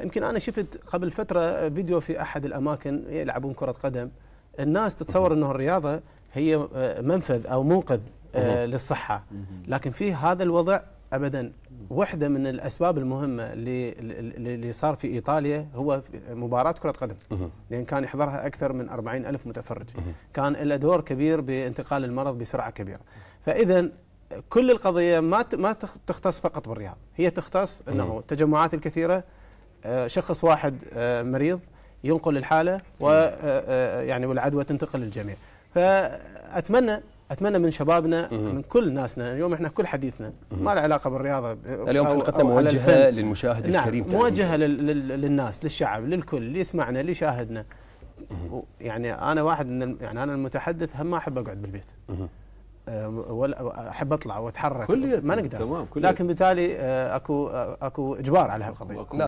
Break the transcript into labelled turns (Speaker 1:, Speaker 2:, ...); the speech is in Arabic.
Speaker 1: يمكن انا شفت قبل فتره فيديو في احد الاماكن يلعبون كره قدم الناس تتصور انه الرياضه هي منفذ او منقذ آه، للصحه لكن في هذا الوضع ابدا واحده من الاسباب المهمه اللي اللي صار في ايطاليا هو مباراه كره قدم لان كان يحضرها اكثر من 40 الف متفرج كان له دور كبير بانتقال المرض بسرعه كبيره فاذا كل القضيه ما ما تختص فقط بالرياض هي تختص انه التجمعات الكثيره آه، شخص واحد آه، مريض ينقل الحاله ويعني آه، والعدوى تنتقل للجميع فاتمنى اتمنى من شبابنا من كل ناسنا يعني اليوم احنا كل حديثنا ما له علاقه بالرياضه اليوم حلقتنا موجهه للمشاهد نعم الكريم موجهه للناس للشعب للكل اللي يسمعنا اللي يشاهدنا يعني انا واحد من يعني انا المتحدث هم ما احب اقعد بالبيت ولا احب اطلع واتحرك ما نقدر تمام لكن بالتالي اكو اكو اجبار على هالقضيه